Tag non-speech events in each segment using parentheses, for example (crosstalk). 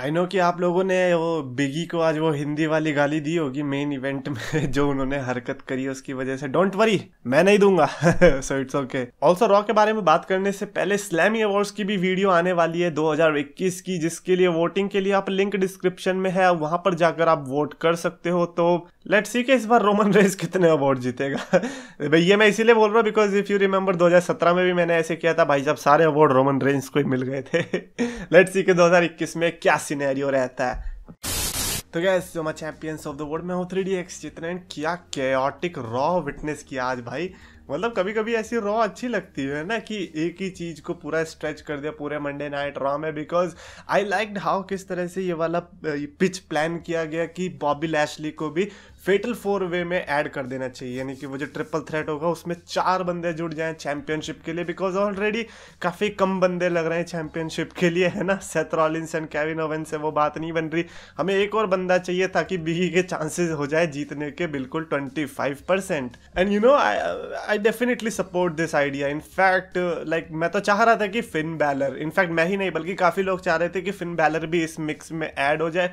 I know कि आप लोगों ने वो बिगी को आज वो हिंदी वाली गाली दी होगी मेन इवेंट में (laughs) जो उन्होंने हरकत करी उसकी वजह से डोंट वरी मैं नहीं दूंगा so it's okay also Raw के बारे में बात करने से पहले स्लैमी अवार्ड्स की भी वीडियो आने वाली है 2021 की जिसके लिए वोटिंग के लिए आप लिंक डिस्क्रिप्शन में है वहां पर जाकर आप वोट कर सकते हो तो लेट सी के इस बार रोमन रेस कितने अवार्ड जीतेगा भाई ये मैं इसीलिए बोल रहा हूँ बिकॉज इफ़ यू रिमेंबर 2017 में भी मैंने ऐसे किया था भाई जब सारे अवार्ड रोमन रेंस को ही मिल गए थे लेट सी के 2021 में क्या सिनेरियो रहता है तो गैस जो मैं चैंपियंस ऑफ द वर्ल्ड में हूँ थ्री डी एक्स जितने क्या केटिक रॉ विटनेस किया आज भाई मतलब कभी कभी ऐसी रॉ अच्छी लगती है ना कि एक ही चीज़ को पूरा स्ट्रेच कर दिया पूरे मंडे नाइट रॉ में बिकॉज आई लाइक हाउ किस तरह से ये वाला पिच प्लान किया गया कि बॉबी लैशली को भी फेटल फोर वे में ऐड कर देना चाहिए यानी कि वो जो ट्रिपल थ्रेट होगा उसमें चार बंदे जुड़ जाएं चैंपियनशिप के लिए बिकॉज ऑलरेडी काफ़ी कम बंदे लग रहे हैं चैंपियनशिप के लिए है ना सेथ एंड कैविन ओवन से वो बात नहीं बन रही हमें एक और बंदा चाहिए ताकि बिगी के चांसेस हो जाए जीतने के बिल्कुल twenty five percent and you know I definitely support this idea in fact like मैं तो चाह रहा था कि फिन बैलर इनफैक्ट मैं ही नहीं बल्कि काफ़ी लोग चाह रहे थे कि फिन बैलर भी इस मिक्स में ऐड हो जाए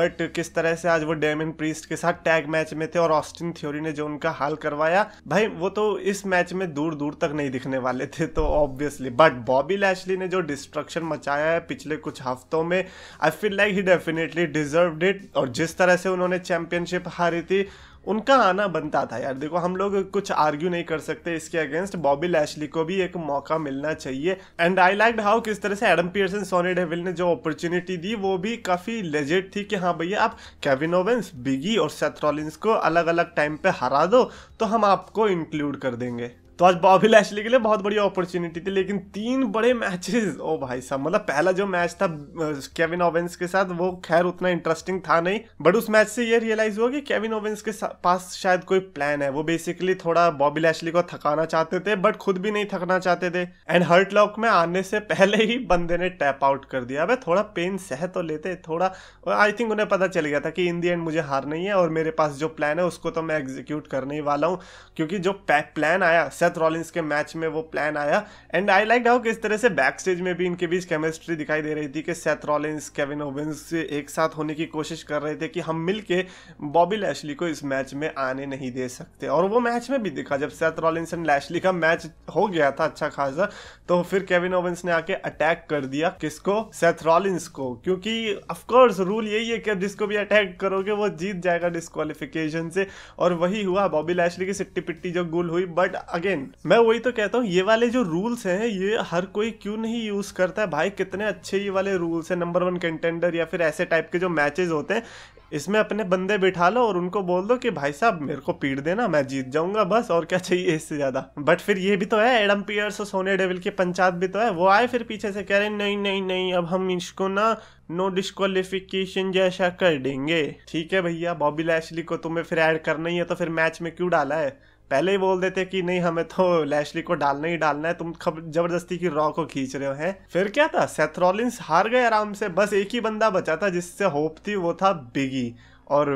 बट किस तरह से आज वो डेमिन प्रीस्ट के साथ टैग मैच में थे और ऑस्टिन थ्योरी ने जो उनका हाल करवाया भाई वो तो इस मैच में दूर दूर तक नहीं दिखने वाले थे तो ऑब्वियसली बट बॉबी लैशली ने जो डिस्ट्रक्शन मचाया है पिछले कुछ हफ्तों में I feel like he definitely deserve it और जिस तरह से उन्होंने चैंपियनशिप हारी थी उनका आना बनता था यार देखो हम लोग कुछ आर्ग्यू नहीं कर सकते इसके अगेंस्ट बॉबी लैशली को भी एक मौका मिलना चाहिए एंड आई लाइक हाउ किस तरह से एडम पियर्सन सोनी डेविल ने जो अपॉर्चुनिटी दी वो भी काफ़ी लेजेड थी कि हाँ भैया आप केविन ओवेंस बिगी और सेथ्रोलिंस को अलग अलग टाइम पे हरा दो तो हम आपको इंक्लूड कर देंगे तो आज बॉबी लैशली के लिए बहुत बड़ी अपॉर्चुनिटी थी लेकिन तीन बड़े मैचेस ओ भाई साहब मतलब पहला जो मैच था केविन ओवेंस के साथ वो खैर उतना इंटरेस्टिंग था नहीं बट उस मैच से ये रियलाइज हुआ कि केविन ओवेंस के पास शायद कोई प्लान है वो बेसिकली थोड़ा बॉबी लैशली को थकाना चाहते थे बट खुद भी नहीं थकना चाहते थे एंड हर्ट लॉक में आने से पहले ही बंदे ने टैप आउट कर दिया अब थोड़ा पेन सह तो लेते थोड़ा आई थिंक उन्हें पता चल गया था कि इन दी एंड मुझे हार नहीं है और मेरे पास जो प्लान है उसको तो मैं एग्जीक्यूट करने ही वाला हूँ क्योंकि जो प्लान आया सेथ रॉलिंस के मैच में वो प्लान आया एंड आई लाइक हाउ किस तरह से बैक स्टेज में भी इनके बीच केमिस्ट्री दिखाई दे रही थी कि सेथ रॉलिंस केविन ओवेंस एक साथ होने की कोशिश कर रहे थे कि हम मिल के बॉबी लैशली को इस मैच में आने नहीं दे सकते और वो मैच में भी दिखा जब सेथ रॉलिंस एंड लैशली का मैच हो गया था अच्छा खासा तो फिर केविन ओवेंस ने आके अटैक कर दिया किसको सेथ रॉलिंस को क्योंकि ऑफकोर्स रूल यही है कि जिसको भी अटैक करोगे वो जीत जाएगा डिस्कालिफिकेशन से और वही हुआ बॉबी लैशली की सिट्टी पिट्टी जो गुल हुई बट अगेन लेकिन मैं वही तो कहता हूँ ये वाले जो रूल्स हैं ये हर कोई क्यों नहीं यूज करता है भाई कितने अच्छे ये वाले रूल्स हैं नंबर वन कंटेंडर या फिर ऐसे टाइप के जो मैचेस होते हैं इसमें अपने बंदे बिठा लो और उनको बोल दो कि भाई साहब मेरे को पीट देना मैं जीत जाऊंगा बस और क्या चाहिए इससे ज्यादा बट फिर ये भी तो है एडम पियर्स और सोने डेविल की पंचायत भी तो है वो आए फिर पीछे से कह रहे नहीं नहीं नहीं अब हम इसको ना नो डिस्कालिफिकेशन जैसा कर देंगे ठीक है भैया बॉबी लैशली को तुम्हें फिर ऐड करना ही है तो फिर मैच में क्यों डाला है पहले ही बोल देते कि नहीं हमें तो लैशली को डालना ही डालना है तुम जबरदस्ती की रॉ को खींच रहे हो हैं फिर क्या था सेथरॉलिंस हार गए आराम से बस एक ही बंदा बचा था जिससे होप थी वो था बिगी और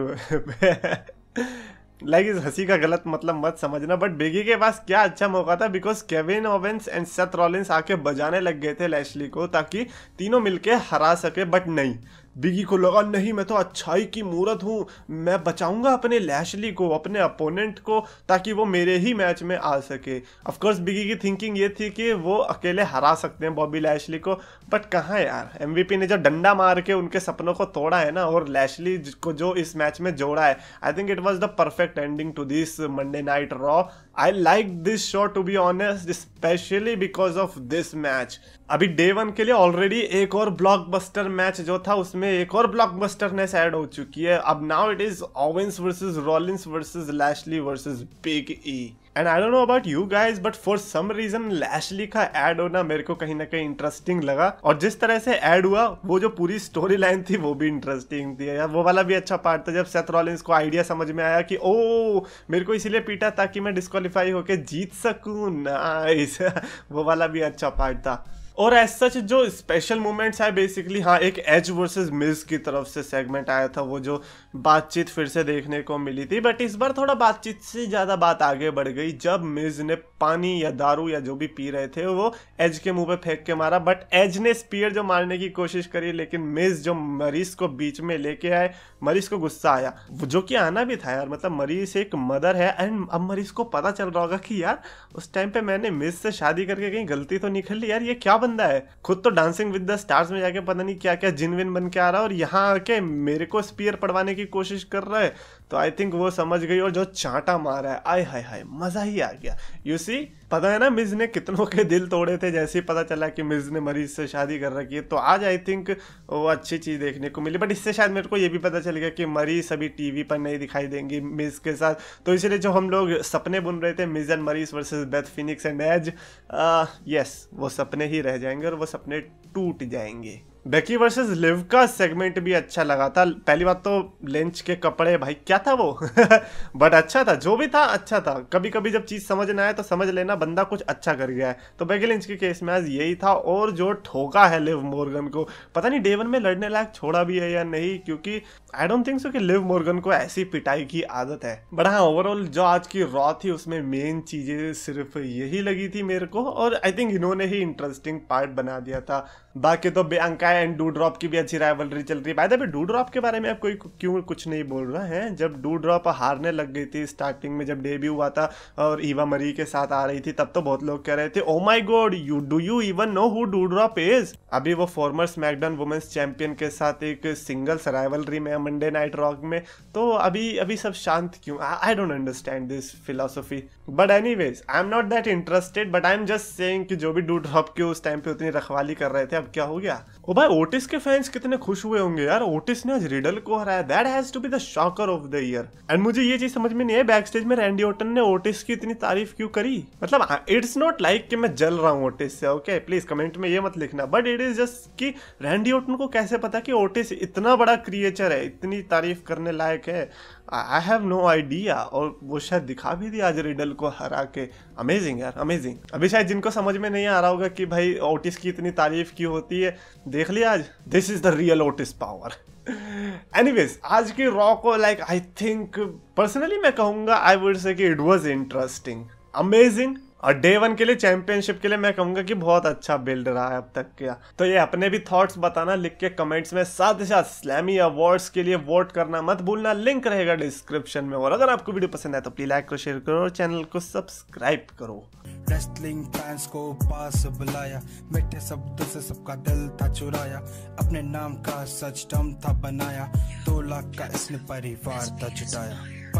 लाइक (laughs) इस हंसी का गलत मतलब मत समझना बट बिगी के पास क्या अच्छा मौका था because Kevin Owens and Seth Rollins आके बजाने लग गए थे लैशली को ताकि तीनों मिलके हरा सके बट नहीं बिगी को लगा नहीं मैं तो अच्छाई की मूर्त हूँ मैं बचाऊंगा अपने लैशली को अपने अपोनेंट को ताकि वो मेरे ही मैच में आ सके ऑफकोर्स बिगी की थिंकिंग ये थी कि वो अकेले हरा सकते हैं बॉबी लैशली को बट कहाँ यार एम ने जो डंडा मार के उनके सपनों को तोड़ा है ना और लैशली को जो इस मैच में जोड़ा है I think it was the perfect ending to this Monday night Raw I like this show to be honest specially because of this match अभी डे वन के लिए ऑलरेडी एक और ब्लॉक मैच जो था उसमें में एक और ब्लॉकबस्टरनेस ऐड हो चुकी है अब now it is Owens versus Rollins versus Lashley versus Big E and I don't know about you guys but for some reason Lashley का ऐड होना मेरे को कहीं ना कहीं इंटरेस्टिंग लगा और जिस तरह से ऐड हुआ वो जो पूरी स्टोरी लाइन थी वो भी इंटरेस्टिंग थी यार वो वाला भी अच्छा पार्ट था जब सेथ रॉलिंस को आइडिया समझ में आया कि ओ मेरे को इसीलिए पीटा ताकि मैं डिस्कालीफाई होकर जीत सकूं नाइस (laughs) वो वाला भी अच्छा पार्ट था और एज सच जो स्पेशल मोमेंट्स है बेसिकली हाँ एक एज वर्सेस मिस की तरफ से सेगमेंट आया था वो जो बातचीत फिर से देखने को मिली थी बट इस बार थोड़ा बातचीत से ज़्यादा बात आगे बढ़ गई जब मिस ने पानी या दारू या जो भी पी रहे थे वो एज के मुंह पे फेंक के मारा बट एज ने स्पीयर जो मारने की कोशिश करी लेकिन मिज जो मरीज को बीच में लेके आए मरीज को गुस्सा आया जो कि आना भी था यार मतलब मरीज एक मदर है एंड अब मरीज को पता चल रहा होगा कि यार उस टाइम पे मैंने मिस से शादी करके कहीं गलती तो नहीं कर ली यार ये क्या बंदा है खुद तो डांसिंग विद द स्टार्स में जाके पता नहीं क्या क्या जिन विन बन के आ रहा है और यहाँ आके मेरे को स्पीयर पढ़वाने की कोशिश कर रहा है तो आई थिंक वो समझ गई और जो चांटा मारा है आय हाय हाय मजा ही आ गया यू सी पता है ना मिज ने कितनों के दिल तोड़े थे जैसे ही पता चला कि मिज ने मरीज से शादी कर रखी है तो आज आई थिंक वो अच्छी चीज़ देखने को मिली बट इससे शायद मेरे को ये भी पता चल गया कि मरीज अभी टीवी पर नहीं दिखाई देंगी मिज के साथ तो इसलिए जो हम लोग सपने बुन रहे थे Miz and Maryse versus Beth Phoenix and Edge yes वो सपने ही रहे रह जाएंगे और वो सपने टूट जाएंगे बेकी वर्सेस लिव का सेगमेंट भी अच्छा लगा था पहली बात तो लेंच के कपड़े भाई क्या था वो बट (laughs) अच्छा था जो भी था अच्छा था कभी कभी जब चीज़ समझ ना आए तो समझ लेना बंदा कुछ अच्छा कर गया है तो बेकी लिंच के केस में आज यही था और जो ठोका है लिव मोर्गन को पता नहीं डेवन में लड़ने लायक छोड़ा भी है या नहीं क्योंकि आई डोंट थिंक सो कि लिव मोर्गन को ऐसी पिटाई की आदत है बट हाँ ओवरऑल जो आज की रॉ थी उसमें मेन चीज़ें सिर्फ यही लगी थी मेरे को और आई थिंक इन्होंने ही इंटरेस्टिंग पार्ट बना दिया था बाकी तो बेअंका एंड डू ड्रॉप की भी अच्छी राइवलरी चल रही है भाई डू ड्रॉप के बारे में आप कोई क्यों कुछ नहीं बोल रहा है जब डू ड्रॉप हारने लग गई थी स्टार्टिंग में जब डेब्यू हुआ था और ईवा मरी के साथ आ रही थी तब तो बहुत लोग कह रहे थे oh my God you do you even know who Doudrop is अभी वो फॉर्मर स्मैकडन वुमेन्स चैंपियन के साथ एक सिंगल्स राइवलरी में मंडे नाइट रॉक में तो अभी अभी सब शांत क्यों I don't understand this philosophy but anyways I am not that interested but I am just saying कि जो भी डू ड्रॉप की उस टाइम पे उतनी रखवाली कर रहे थे अब क्या हो गया ओ भाई ओटिस के फैंस कितने खुश हुए होंगे यार ओटिस ने आज रिडल को हराया that has to be the shocker of the year and मुझे ये चीज समझ में नहीं है बैक स्टेज में रैंडी ओटन ने ओटिस की इतनी तारीफ क्यों करी मतलब इट्स नॉट लाइक कि मैं जल रहा हूँ ओटिस से ओके प्लीज कमेंट में ये मत लिखना बट इट इज जस्ट कि रैंडी ओटन को कैसे पता कि ओटिस इतना बड़ा क्रिएचर है इतनी तारीफ करने लायक है आई हैव नो आइडिया और वो शायद दिखा भी दिया आज रिडल को हरा के अमेजिंग यार अमेजिंग अभी शायद जिनको समझ में नहीं आ रहा होगा कि भाई ओटिस की इतनी तारीफ क्यों होती है देख लिया आज this is the real Otis power anyways आज की रॉ को लाइक आई थिंक पर्सनली मैं कहूंगा आई वुड से कि इट वॉज इंटरेस्टिंग अमेजिंग और डे वन के लिए चैंपियनशिप के लिए मैं कहूंगा कि बहुत अच्छा बिल्ड रहा है अब तक का तो ये अपने भी थॉट्स बताना लिख के कमेंट्स में साथ ही साथ स्लैमी अवार्ड्स के लिए वोट करना मत भूलना लिंक रहेगा डिस्क्रिप्शन में और अगर आपको वीडियो पसंद है तो प्लीज लाइक करो शेयर करो और चैनल को सब्सक्राइब करो रेस्लिंग फैंस को पास बुलाया मीठे शब्दों से सबका दिल था चुराया अपने नाम का सच था बनाया दो लाख का इसने परिवार था जुटाया